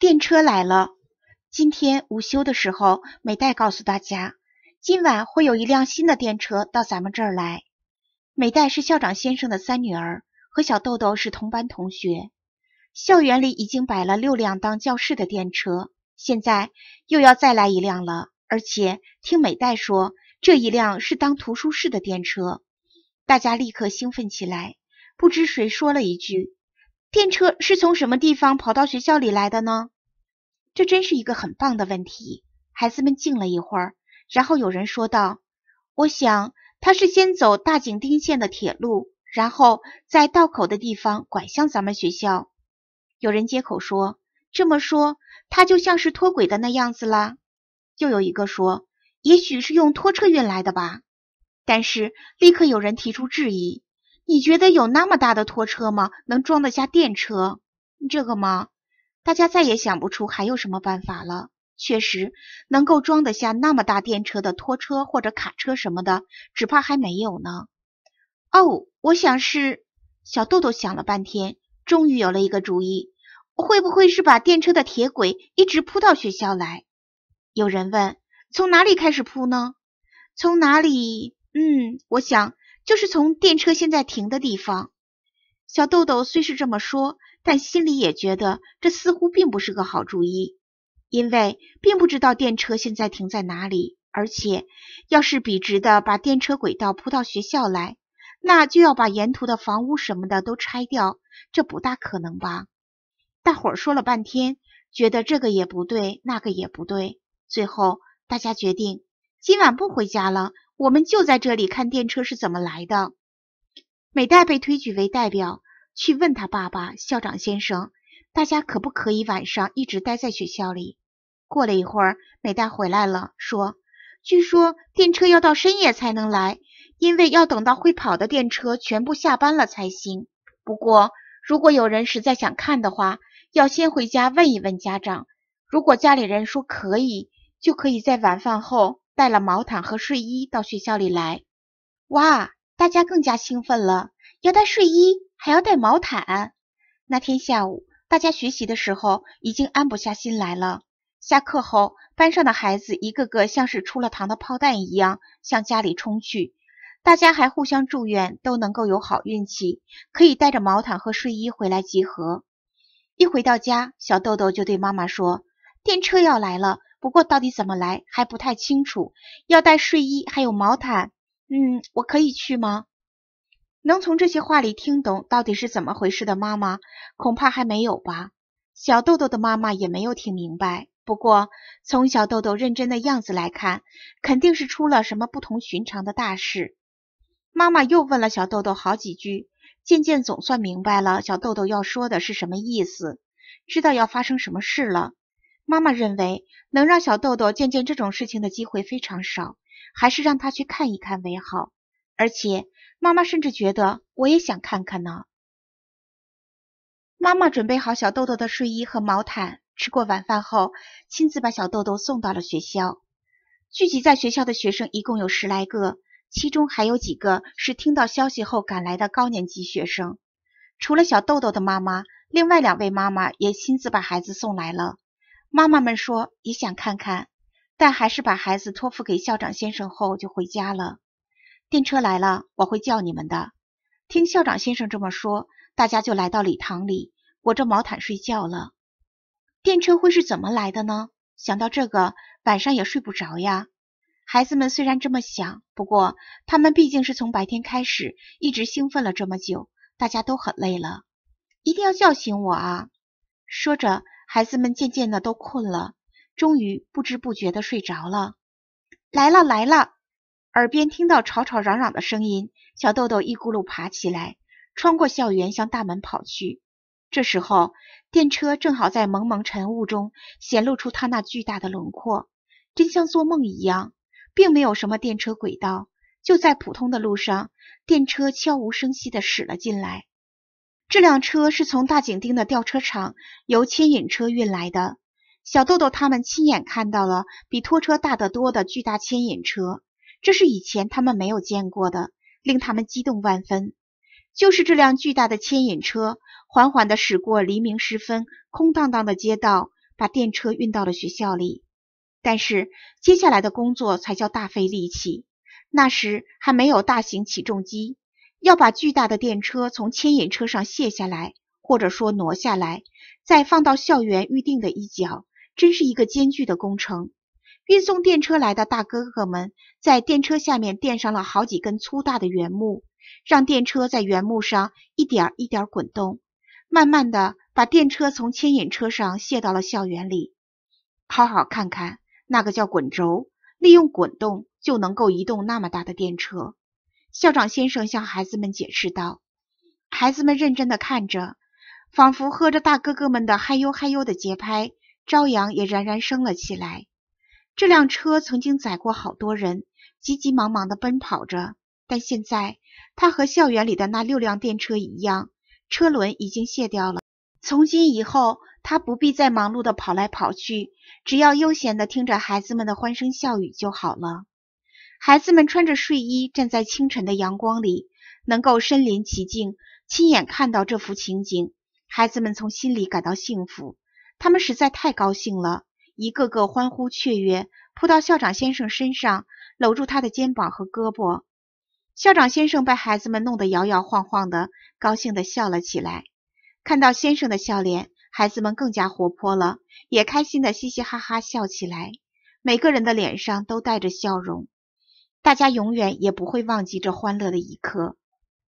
电车来了！今天午休的时候，美代告诉大家，今晚会有一辆新的电车到咱们这儿来。美代是校长先生的三女儿，和小豆豆是同班同学。校园里已经摆了六辆当教室的电车，现在又要再来一辆了。而且听美代说，这一辆是当图书室的电车。大家立刻兴奋起来，不知谁说了一句。电车是从什么地方跑到学校里来的呢？这真是一个很棒的问题。孩子们静了一会儿，然后有人说道：“我想他是先走大井町线的铁路，然后在道口的地方拐向咱们学校。”有人接口说：“这么说，他就像是脱轨的那样子啦。”又有一个说：“也许是用拖车运来的吧。”但是立刻有人提出质疑。你觉得有那么大的拖车吗？能装得下电车这个吗？大家再也想不出还有什么办法了。确实，能够装得下那么大电车的拖车或者卡车什么的，只怕还没有呢。哦，我想是小豆豆想了半天，终于有了一个主意：会不会是把电车的铁轨一直铺到学校来？有人问：从哪里开始铺呢？从哪里？嗯，我想。就是从电车现在停的地方，小豆豆虽是这么说，但心里也觉得这似乎并不是个好主意，因为并不知道电车现在停在哪里，而且要是笔直的把电车轨道铺到学校来，那就要把沿途的房屋什么的都拆掉，这不大可能吧？大伙儿说了半天，觉得这个也不对，那个也不对，最后大家决定今晚不回家了。我们就在这里看电车是怎么来的。美代被推举为代表，去问他爸爸、校长先生：“大家可不可以晚上一直待在学校里？”过了一会儿，美代回来了，说：“据说电车要到深夜才能来，因为要等到会跑的电车全部下班了才行。不过，如果有人实在想看的话，要先回家问一问家长，如果家里人说可以，就可以在晚饭后。”带了毛毯和睡衣到学校里来，哇，大家更加兴奋了，要带睡衣还要带毛毯。那天下午，大家学习的时候已经安不下心来了。下课后，班上的孩子一个个像是出了膛的炮弹一样向家里冲去，大家还互相祝愿都能够有好运气，可以带着毛毯和睡衣回来集合。一回到家，小豆豆就对妈妈说：“电车要来了。”不过到底怎么来还不太清楚，要带睡衣还有毛毯。嗯，我可以去吗？能从这些话里听懂到底是怎么回事的妈妈，恐怕还没有吧。小豆豆的妈妈也没有听明白。不过从小豆豆认真的样子来看，肯定是出了什么不同寻常的大事。妈妈又问了小豆豆好几句，渐渐总算明白了小豆豆要说的是什么意思，知道要发生什么事了。妈妈认为，能让小豆豆见见这种事情的机会非常少，还是让他去看一看为好。而且，妈妈甚至觉得我也想看看呢。妈妈准备好小豆豆的睡衣和毛毯，吃过晚饭后，亲自把小豆豆送到了学校。聚集在学校的学生一共有十来个，其中还有几个是听到消息后赶来的高年级学生。除了小豆豆的妈妈，另外两位妈妈也亲自把孩子送来了。妈妈们说也想看看，但还是把孩子托付给校长先生后就回家了。电车来了，我会叫你们的。听校长先生这么说，大家就来到礼堂里裹着毛毯睡觉了。电车会是怎么来的呢？想到这个，晚上也睡不着呀。孩子们虽然这么想，不过他们毕竟是从白天开始一直兴奋了这么久，大家都很累了。一定要叫醒我啊！说着。孩子们渐渐的都困了，终于不知不觉的睡着了。来了来了，耳边听到吵吵嚷嚷的声音，小豆豆一咕噜爬起来，穿过校园向大门跑去。这时候，电车正好在蒙蒙晨雾中显露出它那巨大的轮廓，真像做梦一样，并没有什么电车轨道，就在普通的路上，电车悄无声息的驶了进来。这辆车是从大井町的吊车厂由牵引车运来的。小豆豆他们亲眼看到了比拖车大得多的巨大牵引车，这是以前他们没有见过的，令他们激动万分。就是这辆巨大的牵引车，缓缓地驶过黎明时分空荡荡的街道，把电车运到了学校里。但是接下来的工作才叫大费力气。那时还没有大型起重机。要把巨大的电车从牵引车上卸下来，或者说挪下来，再放到校园预定的一角，真是一个艰巨的工程。运送电车来的大哥哥们在电车下面垫上了好几根粗大的圆木，让电车在圆木上一点一点滚动，慢慢的把电车从牵引车上卸到了校园里。好好看看，那个叫滚轴，利用滚动就能够移动那么大的电车。校长先生向孩子们解释道，孩子们认真的看着，仿佛喝着大哥哥们的嗨哟嗨哟的节拍。朝阳也冉冉升了起来。这辆车曾经载过好多人，急急忙忙的奔跑着，但现在它和校园里的那六辆电车一样，车轮已经卸掉了。从今以后，他不必再忙碌的跑来跑去，只要悠闲的听着孩子们的欢声笑语就好了。孩子们穿着睡衣，站在清晨的阳光里，能够身临其境，亲眼看到这幅情景。孩子们从心里感到幸福，他们实在太高兴了，一个个欢呼雀跃，扑到校长先生身上，搂住他的肩膀和胳膊。校长先生被孩子们弄得摇摇晃晃的，高兴地笑了起来。看到先生的笑脸，孩子们更加活泼了，也开心地嘻嘻哈哈笑起来。每个人的脸上都带着笑容。大家永远也不会忘记这欢乐的一刻。